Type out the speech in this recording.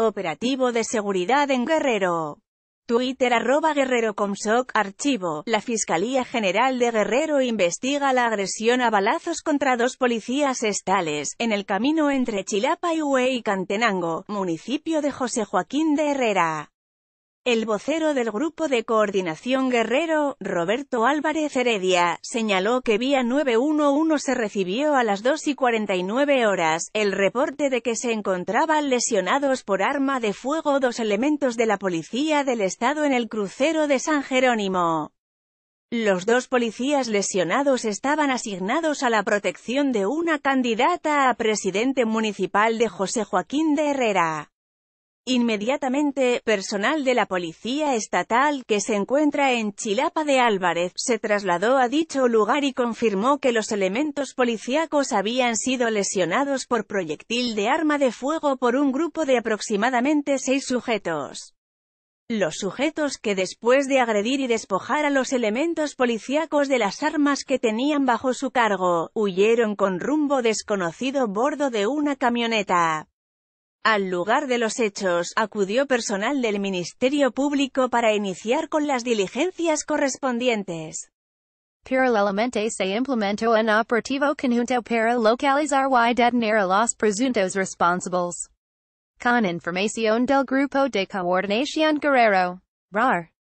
Operativo de seguridad en Guerrero. Twitter arroba Guerrero Comsoc Archivo. La Fiscalía General de Guerrero investiga la agresión a balazos contra dos policías estales, en el camino entre Chilapa y Huey y Cantenango, municipio de José Joaquín de Herrera. El vocero del Grupo de Coordinación Guerrero, Roberto Álvarez Heredia, señaló que vía 911 se recibió a las 2 y 49 horas el reporte de que se encontraban lesionados por arma de fuego dos elementos de la Policía del Estado en el crucero de San Jerónimo. Los dos policías lesionados estaban asignados a la protección de una candidata a presidente municipal de José Joaquín de Herrera. Inmediatamente, personal de la Policía Estatal que se encuentra en Chilapa de Álvarez se trasladó a dicho lugar y confirmó que los elementos policíacos habían sido lesionados por proyectil de arma de fuego por un grupo de aproximadamente seis sujetos. Los sujetos que después de agredir y despojar a los elementos policíacos de las armas que tenían bajo su cargo, huyeron con rumbo desconocido bordo de una camioneta. Al lugar de los hechos, acudió personal del Ministerio Público para iniciar con las diligencias correspondientes. Paralelamente se implementó un operativo conjunto para localizar y detener a los presuntos responsables. Con información del Grupo de Coordinación Guerrero. RAR.